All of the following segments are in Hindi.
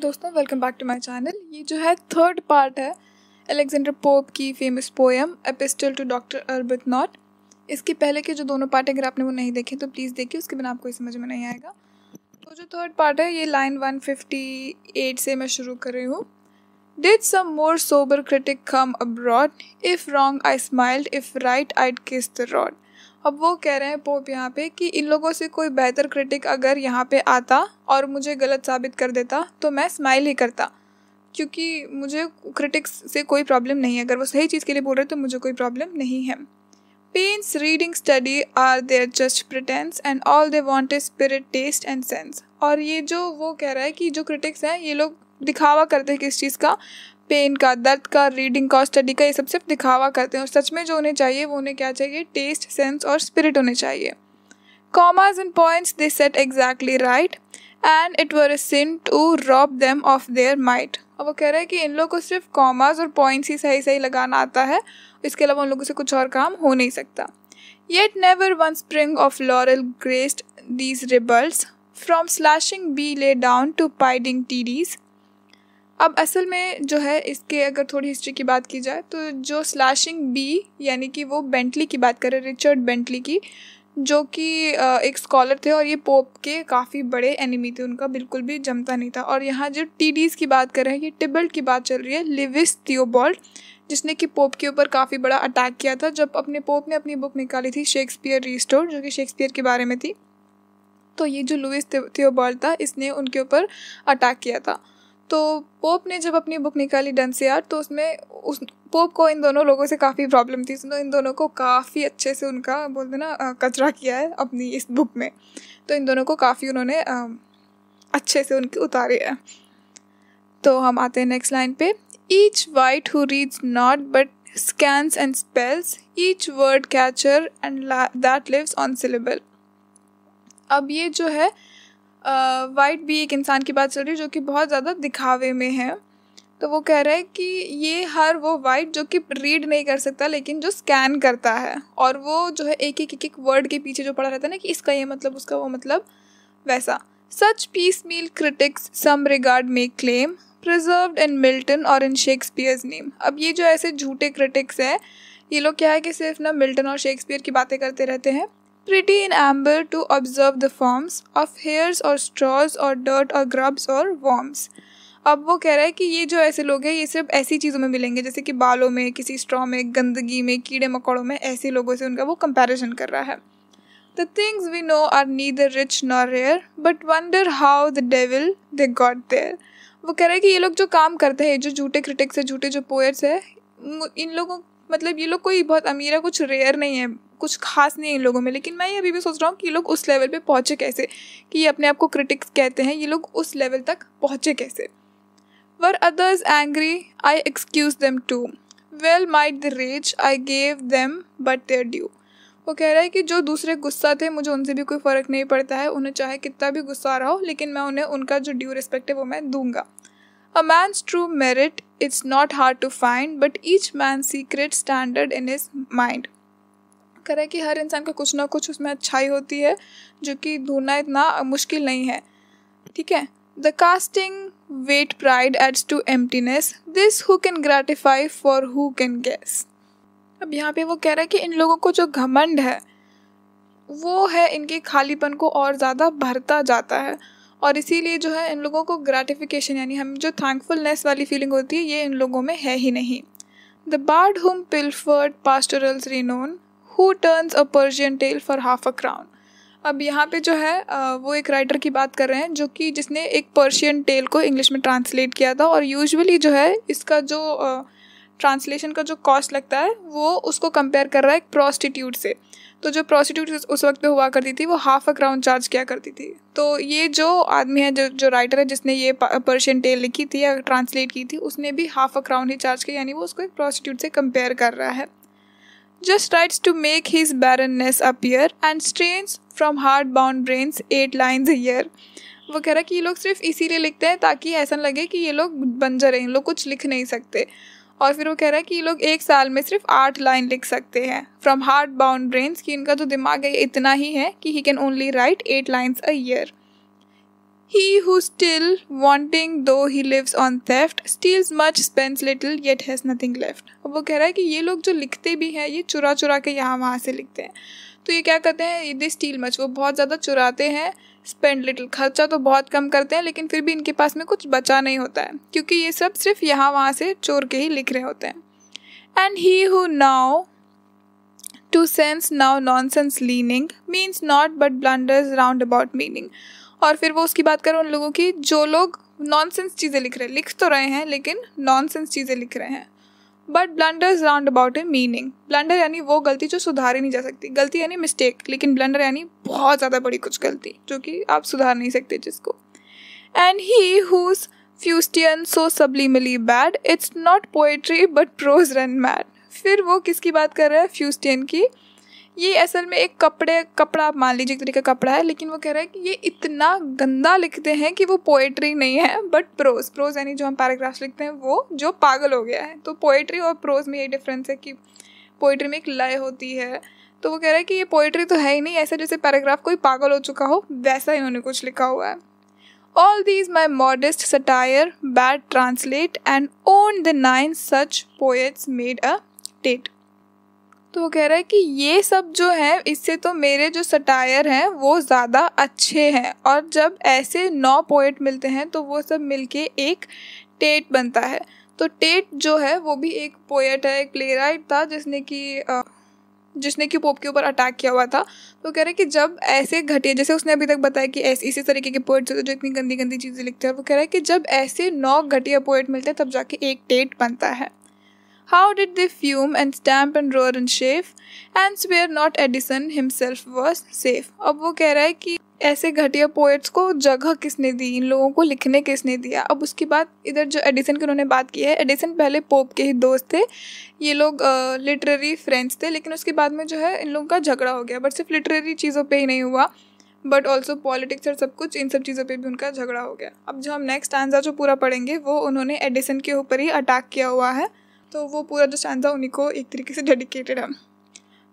दोस्तों welcome back to my channel ये जो है थर्ड पार्ट है अलेक्जेंडर पोप की famous poem epistle to doctor Arbuthnot इसके पहले के जो दोनों पार्ट अगर आपने वो नहीं देखे तो प्लीज़ देखिए उसके बिना आपको समझ में नहीं आएगा तो जो थर्ड पार्ट है ये लाइन वन से मैं शुरू कर रही हूँ did some more sober critic come abroad if wrong I smiled if right I'd kiss the rod अब वो कह रहे हैं पोप यहाँ पे कि इन लोगों से कोई बेहतर क्रिटिक अगर यहाँ पे आता और मुझे गलत साबित कर देता तो मैं स्माइल ही करता क्योंकि मुझे क्रिटिक्स से कोई प्रॉब्लम नहीं है अगर वो सही चीज़ के लिए बोल रहे तो मुझे कोई प्रॉब्लम नहीं है pains reading study are their just pretence and all they want is spirit taste and sense और ये जो वो कह रहा है कि जो क्रिटिक्स हैं ये लोग दिखावा करते हैं किस चीज़ का पेन का दर्द का रीडिंग का स्टडी का ये सब सिर्फ दिखावा करते हैं और सच में जो उन्हें चाहिए वो उन्हें क्या चाहिए टेस्ट सेंस और स्पिरिट होने चाहिए commas and points they set exactly right and it were sin to rob them of their mite और अब वो कह रहे हैं कि इन लोग को सिर्फ कॉमास और पॉइंट्स ही सही सही लगाना आता है इसके अलावा उन लोगों से कुछ और काम हो नहीं सकता yet never one spring of laurel graced these ribalds from slashing Bentley down to piddling टीडीज अब असल में जो है इसके अगर थोड़ी हिस्ट्री की बात की जाए तो जो स्लैशिंग बी यानी कि वो बेंटली की बात करें रिचर्ड बेंटली की जो कि एक स्कॉलर थे और ये पोप के काफ़ी बड़े एनिमी थे उनका बिल्कुल भी जमता नहीं था और यहाँ जो टी की बात कर रहे हैं ये टिबल्ट की बात चल रही है लिविस थियोबॉल्ट जिसने कि पोप के ऊपर काफ़ी बड़ा अटैक किया था जब अपने पोप ने अपनी बुक निकाली थी शेक्सपियर रिस्टोर जो कि शेक्सपियर के बारे में थी तो ये जो लुइस थियोबॉल्ट था इसने उनके ऊपर अटैक किया था तो पोप ने जब अपनी बुक निकाली डंसियार तो उसमें उस पोप को इन दोनों लोगों से काफ़ी प्रॉब्लम थी तो इन दोनों को काफ़ी अच्छे से उनका बोलते ना कचरा किया है अपनी इस बुक में तो इन दोनों को काफ़ी उन्होंने अच्छे से उनके उतारे हैं तो हम आते हैं नेक्स्ट लाइन पे each wight who reads not but scans and spells each word catcher and that lives on syllable अब ये जो है वाइट भी एक इंसान की बात चल रही है जो कि बहुत ज़्यादा दिखावे में है तो वो कह रहा है कि ये हर वो वाइट जो कि रीड नहीं कर सकता लेकिन जो स्कैन करता है और वो जो है एक एक एक एक वर्ड के पीछे जो पड़ा रहता है ना कि इसका ये मतलब उसका वो मतलब वैसा such piecemeal critics some regard may claim preserve in Milton और इन शेक्सपियर्स नेम अब ये जो ऐसे झूठे क्रिटिक्स हैं ये लोग क्या है कि सिर्फ ना मिल्टन और शेक्सपियर की बातें करते रहते हैं pretty in amber to observe the forms of hairs और straws और dirt और grubs और worms. अब वो कह रहा है कि ये जो ऐसे लोग हैं ये सिर्फ ऐसी चीज़ों में मिलेंगे जैसे कि बालों में किसी स्ट्रॉ में गंदगी में कीड़े मकोड़ों में ऐसे लोगों से उनका वो कंपैरिजन कर रहा है the things we know are neither rich nor rare but wonder how the devil they got there वो कह रहा है कि ये लोग जो काम करते हैं जो झूठे क्रिटिक्स है झूठे जो पोएट्स है इन लोगों मतलब ये लोग कोई बहुत अमीर है कुछ रेयर नहीं है कुछ खास नहीं है इन लोगों में लेकिन मैं ये अभी भी सोच रहा हूँ कि ये लोग उस लेवल पे पहुँचे कैसे कि ये अपने आप को क्रिटिक्स कहते हैं ये लोग उस लेवल तक पहुँचे कैसे were others angry I excuse them too well might the rage I gave them but their due वो कह रहा है कि जो दूसरे गुस्सा थे मुझे उनसे भी कोई फ़र्क नहीं पड़ता है उन्हें चाहे कितना भी गुस्सा रहा हो लेकिन मैं उन्हें उनका जो ड्यू रिस्पेक्ट है वो मैं दूंगा a man's true merit it's not hard to find but each man secret standard in his mind करें कि हर इंसान का कुछ ना कुछ उसमें अच्छाई होती है जो कि ढूंढना इतना मुश्किल नहीं है ठीक है the casting weight pride adds to emptiness this who can gratify for who can guess अब यहाँ पे वो कह रहा है कि इन लोगों को जो घमंड है वो है इनके खालीपन को और ज़्यादा भरता जाता है और इसीलिए जो है इन लोगों को ग्रेटिफिकेशन यानी हम जो थैंकफुलनेस वाली फीलिंग होती है ये इन लोगों में है ही नहीं the bard whom pilfered pastorals renown who turns a Persian tale for half a crown अब यहाँ पे जो है वो एक राइटर की बात कर रहे हैं जो कि जिसने एक पर्शियन टेल को इंग्लिश में ट्रांसलेट किया था और यूजुअली जो है इसका जो ट्रांसलेशन का जो कॉस्ट लगता है वो उसको कंपेयर कर रहा है एक प्रॉस्टिट्यूट से तो जो प्रॉस्टिट्यूट उस वक्त पे हुआ करती थी वो हाफ अ क्राउन चार्ज किया करती थी तो ये जो आदमी है जो जो राइटर है जिसने ये पर्शियन टेल लिखी थी या ट्रांसलेट की थी उसने भी हाफ अ क्राउन ही चार्ज किया यानी वो उसको एक प्रॉस्टिट्यूट से कंपेयर कर रहा है just tries to make his barrenness appear and strains from hard bound brains eight lines a year वो कह रहा कि ये लोग सिर्फ इसीलिए लिखते हैं ताकि ऐसा लगे कि ये लोग बंजर हैं इन लोग कुछ लिख नहीं सकते और फिर वो कह रहा है कि ये लोग एक साल में सिर्फ आठ लाइन लिख सकते हैं फ्रॉम हार्ड बाउंड ब्रेन्स कि इनका जो दिमाग है इतना ही है कि he can only write eight lines a year He who still wanting though he lives on theft steals much spends little yet has nothing left. अब वो कह रहा है कि ये लोग जो लिखते भी हैं ये चुरा चुरा के यहाँ वहाँ से लिखते हैं तो ये क्या करते हैं दे स्टील मच वो बहुत ज़्यादा चुराते हैं स्पेंड लिटिल खर्चा तो बहुत कम करते हैं लेकिन फिर भी इनके पास में कुछ बचा नहीं होता है क्योंकि ये सब सिर्फ यहाँ वहाँ से चोर के ही लिख रहे होते हैं and he who now to sense now nonsense leaning means not but blunders about meaning और फिर वो उसकी बात करें उन लोगों की जो लोग नॉनसेंस चीज़ें लिख रहे हैं लिख तो रहे हैं लेकिन नॉनसेंस चीज़ें लिख रहे हैं but blunders round about a meaning blunder यानी वो गलती जो सुधारी नहीं जा सकती गलती यानी मिस्टेक लेकिन ब्लंडर यानी बहुत ज़्यादा बड़ी कुछ गलती जो कि आप सुधार नहीं सकते जिसको and he whose fustian so मिली bad it's not poetry but prose run mad फिर वो किसकी बात कर रहा है फ्यूस्टेन की ये असल में एक कपड़े कपड़ा आप मान लीजिए एक तरीके का कपड़ा है लेकिन वो कह रहा है कि ये इतना गंदा लिखते हैं कि वो पोएट्री नहीं है बट प्रोज प्रोज यानी जो हम पैराग्राफ्स लिखते हैं वो जो पागल हो गया है तो पोएट्री और प्रोज में ये डिफरेंस है कि पोएट्री में एक लय होती है तो वो कह रहा है कि ये पोएट्री तो है ही नहीं ऐसा जैसे पैराग्राफ कोई पागल हो चुका हो वैसा इन्होंने कुछ लिखा हुआ है all these my modest satire bad translate and own the nine such poets made a Tate तो वो कह रहा है कि ये सब जो है इससे तो मेरे जो सटायर हैं वो ज़्यादा अच्छे हैं और जब ऐसे नौ पोइट मिलते हैं तो वो सब मिलके एक टेट बनता है तो टेट जो है वो भी एक पोएट है एक प्ले था जिसने कि जिसने कि पोप के ऊपर अटैक किया हुआ था तो कह रहा है कि जब ऐसे घटिया जैसे उसने अभी तक बताया कि ऐसे इसी तरीके के पोइट्स जो इतनी गंदी गंदी चीज़ें लिखते हैं वो कह रहा है कि जब ऐसे नौ घटिया पोइट मिलते हैं तब जाके एक टेट बनता है How did they fume and stamp and roar and shave and swear not Edison himself was safe? अब वो कह रहा है कि ऐसे घटिया पोएट्स को जगह किसने दी इन लोगों को लिखने किसने दिया अब उसके बाद इधर जो एडिसन की उन्होंने बात की है एडिसन पहले पोप के ही दोस्त थे ये लोग लिटरेरी फ्रेंड्स थे लेकिन उसके बाद में जो है इन लोगों का झगड़ा हो गया बट सिर्फ लिटरेरी चीज़ों पे ही नहीं हुआ बट ऑल्सो पॉलिटिक्स और सब कुछ इन सब चीज़ों पे भी उनका झगड़ा हो गया अब जो हम नेक्स्ट आंसर जो पूरा पढ़ेंगे वो उन्होंने एडिसन के ऊपर ही अटैक किया हुआ है तो वो पूरा जो स्टैंड था उन्हीं को एक तरीके से डेडिकेटेड है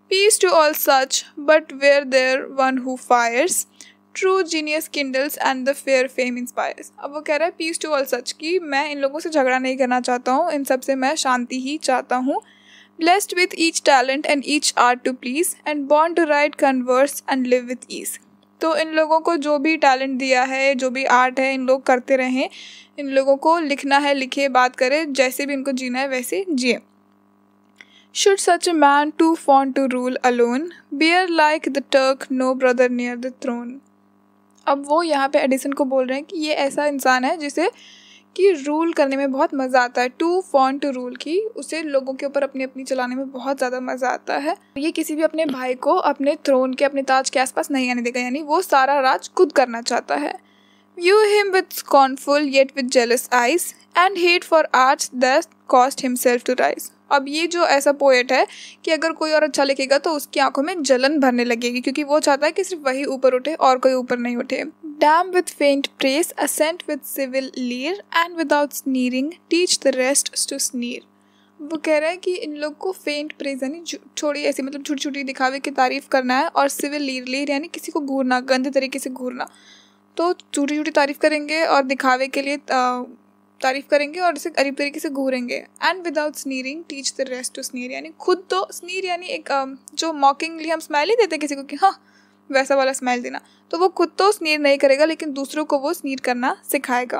peace to all such but were there one who fires true genius kindles and the fair fame inspires अब वो कह रहा है पीस टू ऑल सच कि मैं इन लोगों से झगड़ा नहीं करना चाहता हूँ इन सब से मैं शांति ही चाहता हूँ blessed with each talent and each art to please and बॉन्ड to write converse and live with ease तो इन लोगों को जो भी टैलेंट दिया है जो भी आर्ट है इन लोग करते रहें इन लोगों को लिखना है लिखे बात करें जैसे भी इनको जीना है वैसे जिए should such a man too fond to rule alone bear like the Turk no brother near the throne अब वो यहाँ पे एडिसन को बोल रहे हैं कि ये ऐसा इंसान है जिसे कि रूल करने में बहुत मज़ा आता है टू फॉन टू रूल की उसे लोगों के ऊपर अपनी अपनी चलाने में बहुत ज़्यादा मज़ा आता है ये किसी भी अपने भाई को अपने थ्रोन के अपने ताज के आसपास नहीं आने देगा यानी वो सारा राज खुद करना चाहता है view him with scornful yet with jealous eyes and hate for arts thus caused himself to rise अब ये जो ऐसा पोएट है कि अगर कोई और अच्छा लिखेगा तो उसकी आंखों में जलन भरने लगेगी क्योंकि वो चाहता है कि सिर्फ वही ऊपर उठे और कोई ऊपर नहीं उठे Damn with faint praise, assent with civil leer, and without sneering, teach the rest to sneer. वो कह रहा है कि इन लोग को फेंट प्रेज यानी छोटी ऐसी मतलब छोटी छोटी दिखावे की तारीफ करना है और सिविल लीर लीर यानी किसी को घूरना गंदे तरीके से घूरना तो छोटी छोटी तारीफ करेंगे और दिखावे के लिए तारीफ करेंगे और इसे अरीब तरीके से घूरेंगे and without sneering teach the rest to sneer यानी खुद तो स्नीर यानी एक जो मॉकिंगली हम स्माइल ही देते किसी को कि हाँ वैसा वाला स्माइल देना तो वो खुद तो स्नीर नहीं करेगा लेकिन दूसरों को वो स्नीर करना सिखाएगा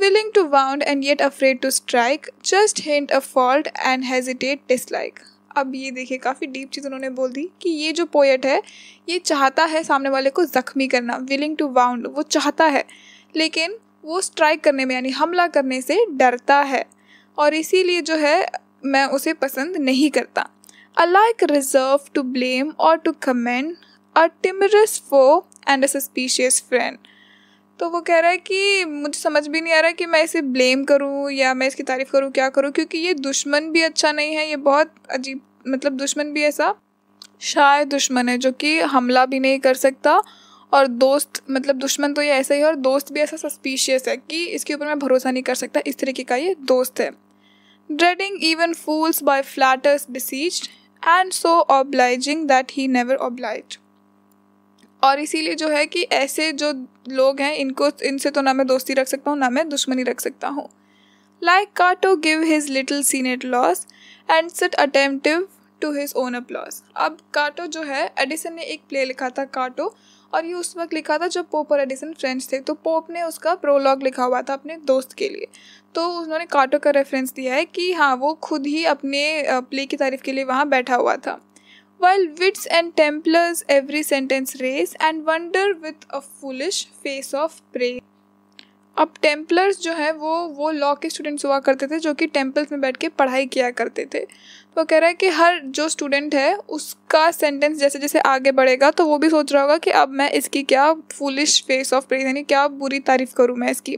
willing to wound and yet afraid to strike just hint a fault and hesitate dislike अब ये देखिए काफ़ी डीप चीज़ उन्होंने बोल दी कि ये जो पोएट है ये चाहता है सामने वाले को ज़ख्मी करना विलिंग टू वाउंड वो चाहता है लेकिन वो स्ट्राइक करने में यानी हमला करने से डरता है और इसीलिए जो है मैं उसे पसंद नहीं करता alike reserved to blame और to comment a timorous foe and a suspicious friend तो वो कह रहा है कि मुझे समझ भी नहीं आ रहा कि मैं इसे ब्लेम करूँ या मैं इसकी तारीफ़ करूँ क्या करूँ क्योंकि ये दुश्मन भी अच्छा नहीं है ये बहुत अजीब मतलब दुश्मन भी ऐसा शायद दुश्मन है जो कि हमला भी नहीं कर सकता और दोस्त मतलब दुश्मन तो ये ऐसा ही है और दोस्त भी ऐसा सस्पीशियस है कि इसके ऊपर मैं भरोसा नहीं कर सकता इस तरीके का ये दोस्त है dreading even fools by flatterers besieged and so obliging that he never obliged और इसीलिए जो है कि ऐसे जो लोग हैं इनको इनसे तो ना मैं दोस्ती रख सकता हूँ ना मैं दुश्मनी रख सकता हूँ like Cato give his little senate laws and sit attentive to his own applause अब काटो जो है एडिसन ने एक प्ले लिखा था काटो और ये उस वक्त लिखा था जब पोप और एडिसन फ्रेंच थे तो पोप ने उसका प्रोलॉग लिखा हुआ था अपने दोस्त के लिए तो उन्होंने काटो का रेफरेंस दिया है कि हाँ वो खुद ही अपने प्ले की तारीफ के लिए वहाँ बैठा हुआ था While wits and templars every sentence raise and wonder with a foolish face of praise. अब टेम्पलर्स जो है वो वो लॉ के स्टूडेंट्स हुआ करते थे जो कि टेम्पल्स में बैठ के पढ़ाई किया करते थे तो कह रहा है कि हर जो स्टूडेंट है उसका सेंटेंस जैसे जैसे आगे बढ़ेगा तो वो भी सोच रहा होगा कि अब मैं इसकी क्या फुलिश फेस ऑफ प्रेज यानी क्या बुरी तारीफ करूँ मैं इसकी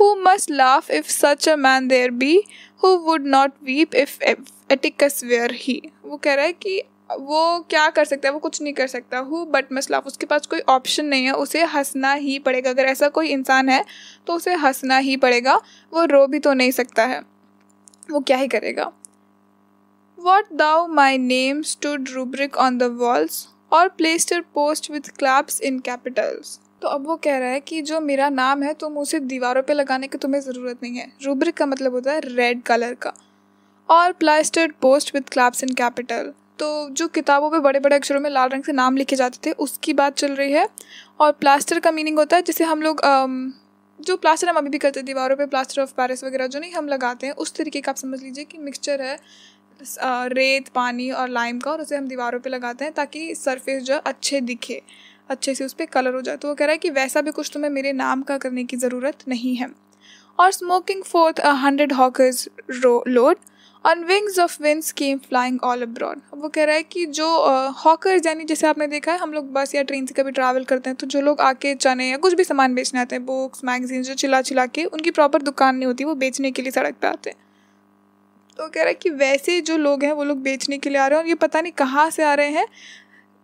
who must laugh if such a man there be who would not weep if Atticus were he वो कह रहा है कि वो क्या कर सकता है वो कुछ नहीं कर सकता हु बट मसलाफ उसके पास कोई ऑप्शन नहीं है उसे हंसना ही पड़ेगा अगर ऐसा कोई इंसान है तो उसे हंसना ही पड़ेगा वो रो भी तो नहीं सकता है वो क्या ही करेगा what though my name stood rubric on the walls और plaster post with claps in capitals तो अब वो कह रहा है कि जो मेरा नाम है तुम उसे दीवारों पे लगाने की तुम्हें ज़रूरत नहीं है रूब्रिक का मतलब होता है रेड कलर का और plastered post with claps in capital तो जो किताबों पे बड़े बड़े अक्षरों में लाल रंग से नाम लिखे जाते थे उसकी बात चल रही है और प्लास्टर का मीनिंग होता है जिसे हम लोग जो प्लास्टर हम अभी भी करते हैं दीवारों पे प्लास्टर ऑफ पैरिस वगैरह जो नहीं हम लगाते हैं उस तरीके का आप समझ लीजिए कि मिक्सचर है रेत पानी और लाइम का और उसे हम दीवारों पे लगाते हैं ताकि सरफेस जो अच्छे दिखे अच्छे से उस पर कलर हो जाए तो वो कह रहा है कि वैसा भी कुछ तुम्हें मेरे नाम का करने की ज़रूरत नहीं है और smoking forth hundred hawkers load on wings of winds came flying all abroad वो कह रहा है कि जो हॉकर uh, यानी जैसे आपने देखा है हम लोग बस या ट्रेन से कभी ट्रैवल करते हैं तो जो लोग आके चने या कुछ भी सामान बेचने आते हैं बुक्स मैगजीन जो चिल्ला चिल्ला के उनकी प्रॉपर दुकान नहीं होती वो बेचने के लिए सड़क पर आते हैं तो कह रहा है कि वैसे जो लोग हैं वो लोग बेचने के लिए आ रहे हैं और ये पता नहीं कहाँ से आ रहे हैं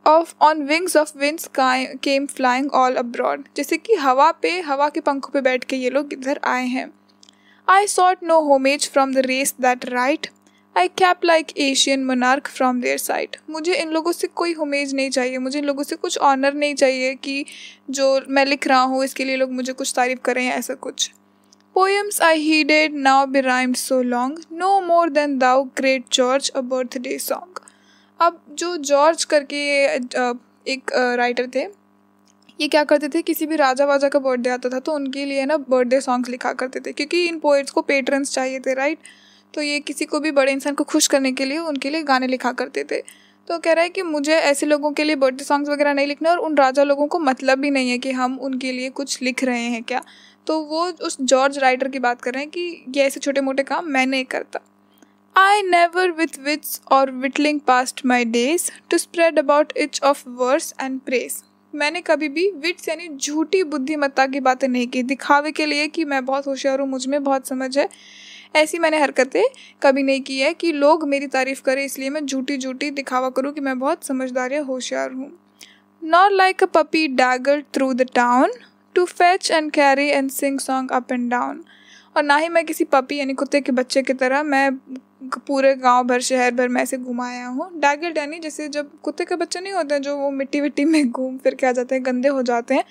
of on wings of winds came flying all abroad जैसे कि हवा पे हवा के पंखों पे बैठ के ये लोग इधर आए हैं I sought no homage from the race that right. I kept like Asian monarch from their side मुझे इन लोगों से कोई होमेज नहीं चाहिए मुझे इन लोगों से कुछ ऑनर नहीं चाहिए कि जो मैं लिख रहा हूँ इसके लिए लोग मुझे कुछ तारीफ करें या ऐसा कुछ Poems I heeded now be rhymed so long no more than thou great George a birthday song अब जो जॉर्ज करके एक राइटर थे ये क्या करते थे किसी भी राजा वाजा का बर्थडे आता था तो उनके लिए ना बर्थडे सॉन्ग्स लिखा करते थे क्योंकि इन पोइट्स को पेटर्नस चाहिए थे राइट तो ये किसी को भी बड़े इंसान को खुश करने के लिए उनके लिए गाने लिखा करते थे तो कह रहा है कि मुझे ऐसे लोगों के लिए बर्थडे सॉन्ग्स वगैरह नहीं लिखना और उन राजा लोगों को मतलब भी नहीं है कि हम उनके लिए कुछ लिख रहे हैं क्या तो वो उस जॉर्ज राइटर की बात कर रहे हैं कि ये ऐसे छोटे मोटे काम मैं नहीं करता आई नेवर विथ विथ्स और witling passed my days to spread about itch of verse and press मैंने कभी भी विट्स यानी झूठी बुद्धिमत्ता की बातें नहीं की दिखावे के लिए कि मैं बहुत होशियार हूँ मुझ में बहुत समझ है ऐसी मैंने हरकतें कभी नहीं की है कि लोग मेरी तारीफ़ करें इसलिए मैं झूठी झूठी दिखावा करूँ कि मैं बहुत समझदार या होशियार हूँ not like a puppy dagger through the town to fetch and carry and sing song up and down और ना ही मैं किसी पपी यानी कुत्ते के बच्चे की तरह मैं पूरे गांव भर शहर भर में ऐसे घुमाया हूँ डैगल यानी जैसे जब कुत्ते के बच्चे नहीं होते हैं जो वो मिट्टी विट्टी में घूम फिर क्या जाते हैं गंदे हो जाते हैं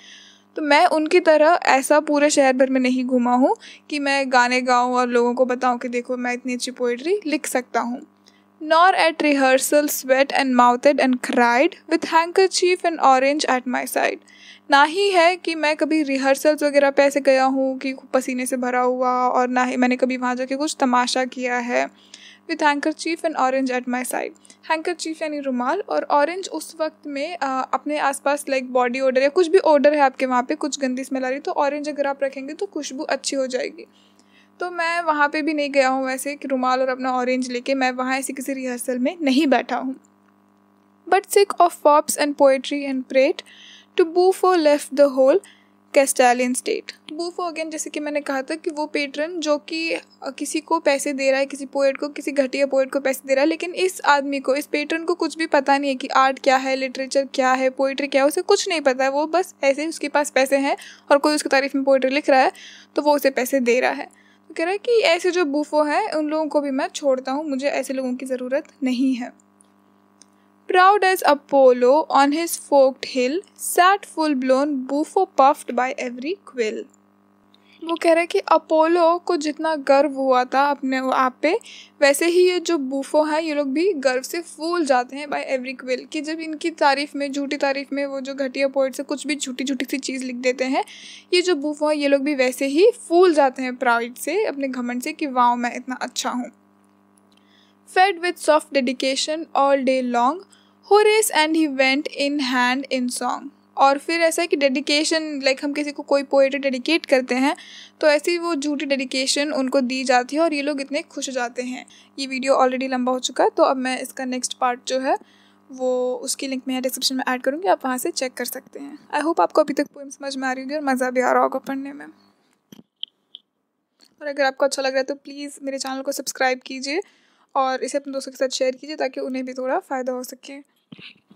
तो मैं उनकी तरह ऐसा पूरे शहर भर में नहीं घूमा हूँ कि मैं गाने गाऊँ और लोगों को बताऊँ कि देखो मैं इतनी अच्छी पोइट्री लिख सकता हूँ nor at rehearsal sweat and mouthed and cried with handkerchief and orange at my side. ना ही है कि मैं कभी रिहर्सल्स वगैरह पे ऐसे गया हूँ कि पसीने से भरा हुआ और ना ही मैंने कभी वहाँ जाके कुछ तमाशा किया है with handkerchief and orange at my side handkerchief यानी रुमाल और ऑरेंज उस वक्त में आ, अपने आसपास लाइक बॉडी ऑर्डर या कुछ भी ऑर्डर है आपके वहाँ पे कुछ गंदी स्मेल आ रही तो ऑरेंज अगर आप रखेंगे तो खुशबू अच्छी हो जाएगी तो मैं वहाँ पे भी नहीं गया हूँ वैसे कि रुमाल और अपना ऑरेंज लेके मैं वहाँ ऐसी किसी रिहर्सल में नहीं बैठा हूँ but sick of fops and poetry and prate to Bufo left the whole Castalian state Bufo again जैसे कि मैंने कहा था कि वो पेटर्न जो कि किसी को पैसे दे रहा है किसी पोएट को किसी घटिया पोएट को पैसे दे रहा है लेकिन इस आदमी को इस पेटर्न को कुछ भी पता नहीं है कि आर्ट क्या है लिटरेचर क्या है पोइट्री क्या है उसे कुछ नहीं पता है वो बस ऐसे उसके पास पैसे हैं और कोई उसकी तारीफ में पोइट्री लिख रहा है तो वो उसे पैसे दे रहा है कह कि ऐसे जो बूफो हैं उन लोगों को भी मैं छोड़ता हूँ मुझे ऐसे लोगों की ज़रूरत नहीं है proud as Apollo on his forked hill sat full blown Bufo puffed by every quill वो कह रहा है कि अपोलो को जितना गर्व हुआ था अपने आप पे वैसे ही ये जो बूफो हैं ये लोग भी गर्व से फूल जाते हैं बाय एवरी क्विल कि जब इनकी तारीफ़ में झूठी तारीफ़ में वो जो घटिया पोइट से कुछ भी झूठी झूठी सी चीज़ लिख देते हैं ये जो बूफो हैं ये लोग भी वैसे ही फूल जाते हैं प्राउड से अपने घमंड से कि वाओ मैं इतना अच्छा हूँ fed with soft dedication all day long Horace and he went in hand in song और फिर ऐसा है कि डेडिकेशन लाइक हम किसी को कोई पोएट्री डेडिकेट करते हैं तो ऐसी वो झूठी डेडिकेशन उनको दी जाती है और ये लोग इतने खुश हो जाते हैं ये वीडियो ऑलरेडी लंबा हो चुका है तो अब मैं इसका नेक्स्ट पार्ट जो है वो उसकी लिंक मैं डिस्क्रिप्शन में ऐड करूँगी आप वहाँ से चेक कर सकते हैं आई होप आपको अभी तक पोइम समझ में आ रही होगी और मज़ा भी आ रहा होगा पढ़ने में और अगर आपको अच्छा लग रहा है तो प्लीज़ मेरे चैनल को सब्सक्राइब कीजिए और इसे अपने दोस्तों के साथ शेयर कीजिए ताकि उन्हें भी थोड़ा फ़ायदा हो सके